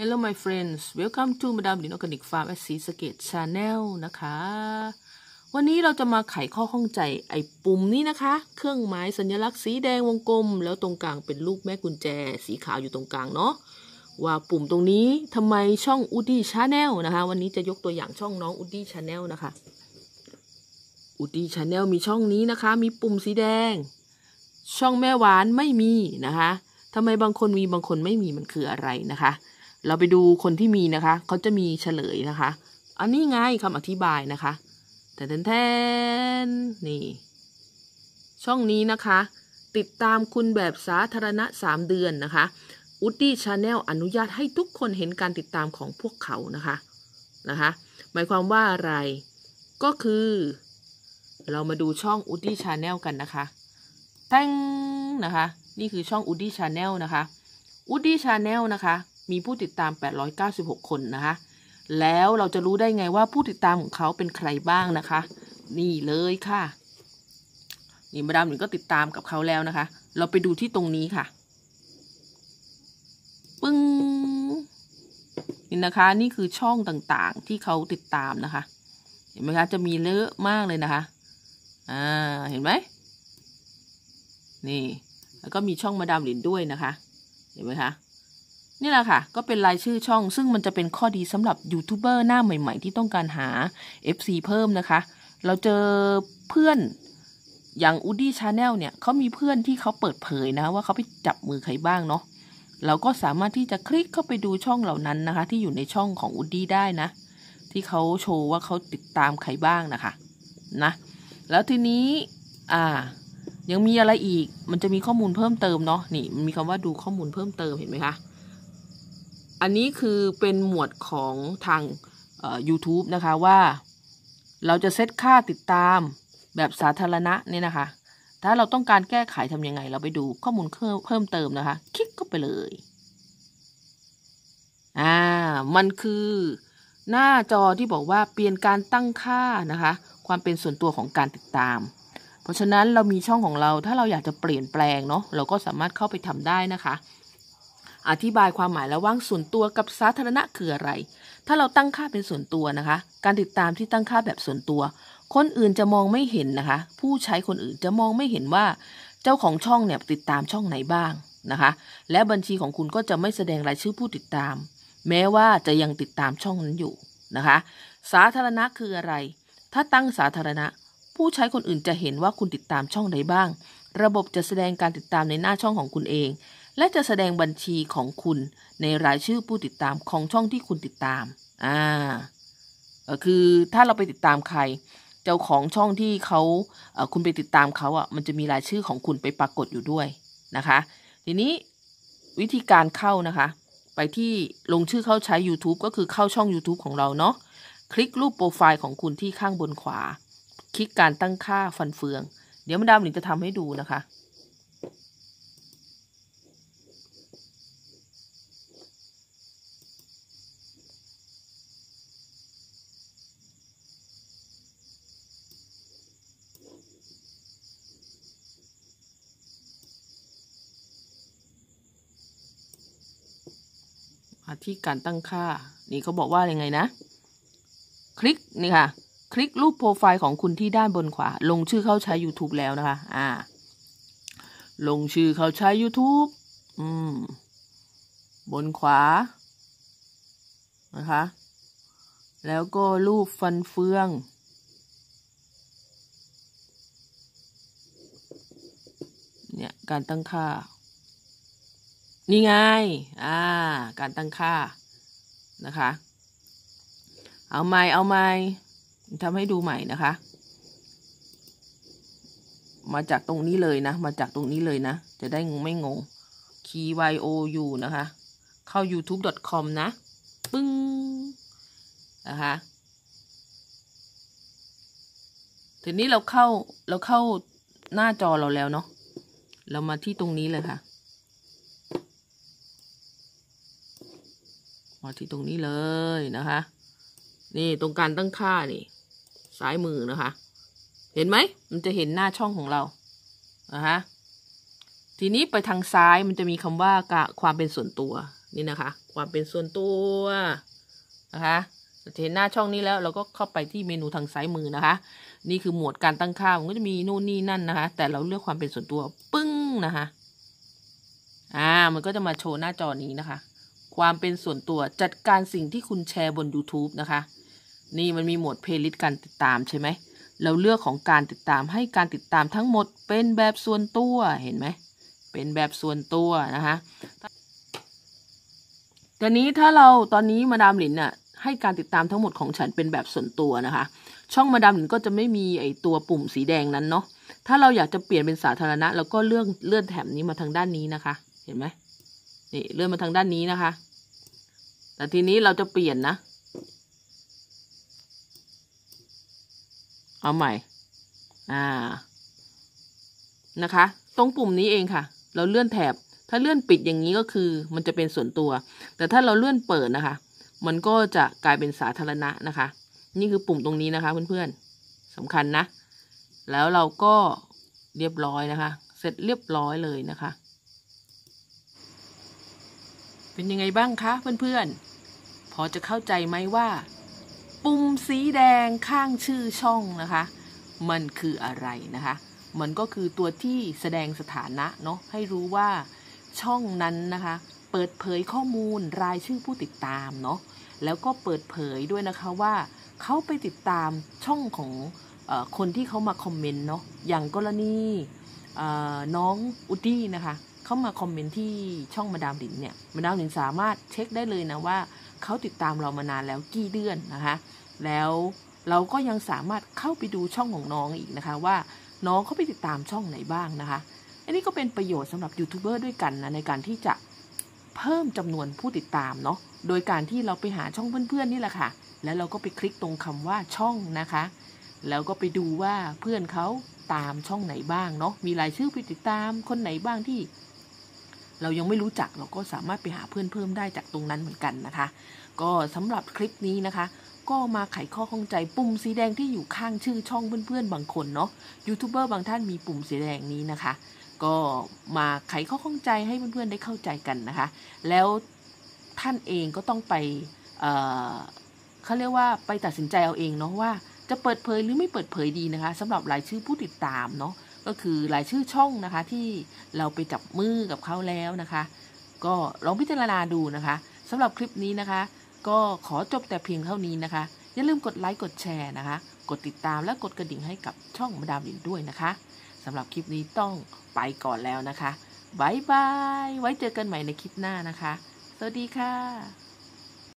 Hello my friends welcome to มาดามดินออร์แกนิกฟาร์มแอสซีสเกตชาแนลนะคะ วันนี้เราจะมาไขข้อข้องใจไอ้ปุ่มนี้นะคะ เครื่องหมายสัญลักษณ์สีแดงวงกลม แล้วตรงกลางเป็นลูกแม่กุญแจ สีขาวอยู่ตรงกลางเนาะว่าปุ่มตรงนี้ทำไมช่องอูดี้ชาแนลนะคะ วันนี้จะยกตัวอย่างช่องน้องอูดี้ชาแนลนะคะอูดี้ชาแนลมีช่องนี้นะคะ มีปุ่มสีแดง ช่องแม่หวานไม่มีนะคะทำไมบางคนมีบางคนไม่มีมันคืออะไรนะคะเราไปดูคนที่มีนะคะ เขาจะมีเฉลยนะคะ อันนี้ไงคำอธิบายนะคะ แต่แทนนี่ ช่องนี้นะคะ ติดตามคุณแบบสาธารณะ3เดือนนะคะอุตี้ชาแนลอนุญาตให้ทุกคนเห็นการติดตามของพวกเขานะคะ นะคะ หมายความว่าอะไร ก็คือ เรามาดูช่องอุตี้ชาแนลกันนะคะแต้งนะคะ นี่คือช่องอุตี้ชาแนลนะคะอุตี้ชาแนลนะคะมีผู้ติดตาม 896 คนนะคะ แล้วเราจะรู้ได้ไงว่าผู้ติดตามของเขาเป็นใครบ้างนะคะ นี่เลยค่ะ นี่มาดามหนึ่งก็ติดตามกับเขาแล้วนะคะ เราไปดูที่ตรงนี้ค่ะ ปึ้งนี่นะคะ นี่คือช่องต่างๆที่เขาติดตามนะคะ เห็นไหมคะ จะมีเลอะมากเลยนะคะ อ่า เห็นไหม นี่ แล้วก็มีช่องมาดามหลินด้วยนะคะ เห็นไหมคะนี่แหละค่ะ ก็เป็นรายชื่อช่อง ซึ่งมันจะเป็นข้อดีสำหรับยูทูบเบอร์หน้าใหม่ ๆ ที่ต้องการหา FC เพิ่มนะคะ เราเจอเพื่อนอย่างอูดี้ชาแนลเนี่ย เขามีเพื่อนที่เขาเปิดเผยนะ ว่าเขาไปจับมือใครบ้างเนาะ เราก็สามารถที่จะคลิกเข้าไปดูช่องเหล่านั้นนะคะ ที่อยู่ในช่องของอูดี้ได้นะ ที่เขาโชว์ว่าเขาติดตามใครบ้างนะคะ นะ แล้วทีนี้ อ่า ยังมีอะไรอีก มันจะมีข้อมูลเพิ่มเติมเนาะ นี่ มีคำว่าดูข้อมูลเพิ่มเติม เห็นไหมคะอันนี้คือเป็นหมวดของทาง YouTube นะคะ ว่าเราจะเซตค่าติดตามแบบสาธารณะนี่นะคะ ถ้าเราต้องการแก้ไขทำยังไง เราไปดูข้อมูลเพิ่มเติมนะคะ คลิกก็ไปเลยอ่ามันคือหน้าจอที่บอกว่าเปลี่ยนการตั้งค่านะคะ ความเป็นส่วนตัวของการติดตาม เพราะฉะนั้นเรามีช่องของเราถ้าเราอยากจะเปลี่ยนแปลงเนาะเราก็สามารถเข้าไปทำได้นะคะอธิบายความหมายระหว่างส่วนตัวกับสาธารณะคืออะไร ถ้าเราตั้งค่าเป็นส่วนตัวนะคะ การติดตามที่ตั้งค่าแบบส่วนตัว คนอื่นจะมองไม่เห็นนะคะ ผู้ใช้คนอื่นจะมองไม่เห็นว่าเจ้าของช่องเนี่ยติดตามช่องไหนบ้างนะคะ และบัญชีของคุณก็จะไม่แสดงรายชื่อผู้ติดตาม แม้ว่าจะยังติดตามช่องนั้นอยู่นะคะ สาธารณะคืออะไร ถ้าตั้งสาธารณะ ผู้ใช้คนอื่นจะเห็นว่าคุณติดตามช่องใดบ้าง ระบบจะแสดงการติดตามในหน้าช่องของคุณเองและจะแสดงบัญชีของคุณในรายชื่อผู้ติดตามของช่องที่คุณติดตาม อ่าคือถ้าเราไปติดตามใคร เจ้าของช่องที่เขาคุณไปติดตามเขาอ่ะ มันจะมีรายชื่อของคุณไปปรากฏอยู่ด้วยนะคะ ทีนี้วิธีการเข้านะคะ ไปที่ลงชื่อเข้าใช้ YouTube ก็คือเข้าช่อง YouTube ของเราเนาะ คลิกรูปโปรไฟล์ของคุณที่ข้างบนขวา คลิกการตั้งค่าฟันเฟือง เดี๋ยวมาดามหนิงจะทำให้ดูนะคะมาที่การตั้งค่า นี่เขาบอกว่ายังไงนะ คลิกนี่ค่ะ คลิกรูปโปรไฟล์ของคุณที่ด้านบนขวา ลงชื่อเข้าใช้ YouTube แล้วนะคะ อ่า ลงชื่อเข้าใช้ YouTube อืม บนขวา นะคะ แล้วก็รูปฟันเฟือง เนี่ย การตั้งค่านี่ไง อ่า การตั้งค่านะคะ เอาไม้เอาไม้ทำให้ดูใหม่นะคะ มาจากตรงนี้เลยนะ มาจากตรงนี้เลยนะ จะได้งงไม่งง k y o u นะคะ เข้า youtube com นะ ปึ้ง นะคะ ทีนี้เราเข้า เราเข้าหน้าจอเราแล้วเนาะ เรามาที่ตรงนี้เลยค่ะาที่ตรงนี้เลยนะคะ นี่ตรงการตั้งค่านี่ ซ้ายมือนะคะ เห็นไหมมันจะเห็นหน้าช่องของเรานะคะทีนี้ไปทางซ้ายมันจะมีคำว่าความเป็นส่วนตัว นี่นะคะ ความเป็นส่วนตัวนะคะเห็นหน้าช่องนี้แล้ว เราก็เข้าไปที่เมนูทางซ้ายมือนะคะ นี่คือหมวดการตั้งค่า มันก็จะมีนู่นนี่นั่นนะคะ แต่เราเลือกความเป็นส่วนตัวปึ้งนะคะอ่ามันก็จะมาโชว์หน้าจอนี้นะคะความเป็นส่วนตัวจัดการสิ่งที่คุณแชร์บน YouTube นะคะ นี่มันมีหมวดเพลย์ลิสต์การติดตามใช่ไหมเราเลือกของการติดตามให้การติดตามทั้งหมดเป็นแบบส่วนตัวเห็นไหม เป็นแบบส่วนตัวนะคะตอนนี้ถ้าเราตอนนี้มาดามหลินน่ะให้การติดตามทั้งหมดของฉันเป็นแบบส่วนตัวนะคะ ช่องมาดามหลินก็จะไม่มีไอตัวปุ่มสีแดงนั้นเนาะถ้าเราอยากจะเปลี่ยนเป็นสาธารณะเราก็เลื่อนเลื่อนแถบนี้มาทางด้านนี้นะคะ เห็นไหมนี่เลื่อนมาทางด้านนี้นะคะแต่ทีนี้เราจะเปลี่ยนนะ เอาใหม่ อ่า นะคะ ตรงปุ่มนี้เองค่ะ เราเลื่อนแถบ ถ้าเลื่อนปิดอย่างนี้ก็คือ มันจะเป็นส่วนตัว แต่ถ้าเราเลื่อนเปิดนะคะ มันก็จะกลายเป็นสาธารณะนะคะ นี่คือปุ่มตรงนี้นะคะเพื่อนๆสำคัญนะ แล้วเราก็เรียบร้อยนะคะ เสร็จเรียบร้อยเลยนะคะเป็นยังไงบ้างคะ เพื่อนๆพอจะเข้าใจไหมว่า ปุ่มสีแดงข้างชื่อช่องนะคะ มันคืออะไรนะคะ มันก็คือตัวที่แสดงสถานะเนาะให้รู้ว่าช่องนั้นนะคะ เปิดเผยข้อมูลรายชื่อผู้ติดตามเนาะแล้วก็เปิดเผยด้วยนะคะว่า เขาไปติดตามช่องของอคนที่เขามาคอมเมนต์เนาะอย่างกรณีน้องอุดี้นะคะเข้ามาคอมเมนต์ที่ช่องมาดามดินเนี่ย มาดามดินสามารถเช็คได้เลยนะว่าเขาติดตามเรามานานแล้วกี่เดือนนะคะ แล้วเราก็ยังสามารถเข้าไปดูช่องของน้องอีกนะคะ ว่าน้องเขาไปติดตามช่องไหนบ้างนะคะ อันนี้ก็เป็นประโยชน์สำหรับยูทูบเบอร์ด้วยกันนะในการที่จะเพิ่มจำนวนผู้ติดตามเนาะ โดยการที่เราไปหาช่องเพื่อน ๆ นี่แหละค่ะ แล้วเราก็ไปคลิกตรงคำว่าช่องนะคะ แล้วก็ไปดูว่าเพื่อนเขาตามช่องไหนบ้างเนาะ มีรายชื่อผู้ติดตามคนไหนบ้างที่เรายังไม่รู้จักเราก็สามารถไปหาเพื่อนเพิ่มได้จากตรงนั้นเหมือนกันนะคะ ก็สำหรับคลิปนี้นะคะก็มาไขข้อข้องใจปุ่มสีแดงที่อยู่ข้างชื่อช่องเพื่อนๆบางคนเนาะยูทูบเบอร์บางท่านมีปุ่มสีแดงนี้นะคะ ก็มาไขข้อข้องใจให้เพื่อนๆได้เข้าใจกันนะคะ แล้วท่านเองก็ต้องไปเเขาเรียกว่าไปตัดสินใจเอาเองเนาะว่าจะเปิดเผยหรือไม่เปิดเผยดีนะคะสำหรับรายชื่อผู้ติดตามเนาะก็คือหลายชื่อช่องนะคะที่เราไปจับมือกับเขาแล้วนะคะ ก็ลองพิจารณาดูนะคะสำหรับคลิปนี้นะคะ ก็ขอจบแต่เพียงเท่านี้นะคะอย่าลืมกดไลค์กดแชร์นะคะ กดติดตามและกดกระดิ่งให้กับช่องมาดามลินด้วยนะคะสำหรับคลิปนี้ต้องไปก่อนแล้วนะคะบายบายไว้เจอกันใหม่ในคลิปหน้านะคะ สวัสดีค่ะ